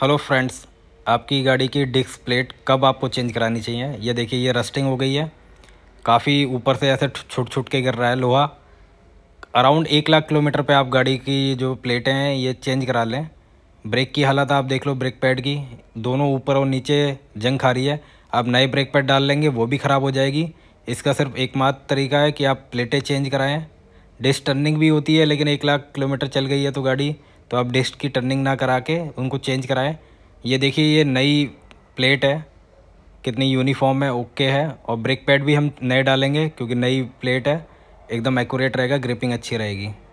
hello friends आपकी गाड़ी की डिस्क प्लेट कब आपको चेंज करानी चाहिए ये देखिए ये रस्टिंग हो गई है काफ़ी ऊपर से ऐसे छुट छुट के गिर रहा है लोहा अराउंड एक लाख किलोमीटर पे आप गाड़ी की जो प्लेटें हैं ये चेंज करा लें ब्रेक की हालत आप देख लो ब्रेक पैड की दोनों ऊपर और नीचे जंग खा रही है आप नए ब्रेक पैड डाल लेंगे वो भी ख़राब हो जाएगी इसका सिर्फ एकमात्र तरीका है कि आप प्लेटें चेंज कराएँ डिस्क टर्निंग भी होती है लेकिन एक लाख किलोमीटर चल गई है तो गाड़ी तो आप डिस्क की टर्निंग ना करा के उनको चेंज कराएं ये देखिए ये नई प्लेट है कितनी यूनिफॉर्म है ओके है और ब्रेक पैड भी हम नए डालेंगे क्योंकि नई प्लेट है एकदम एक्यूरेट रहेगा ग्रिपिंग अच्छी रहेगी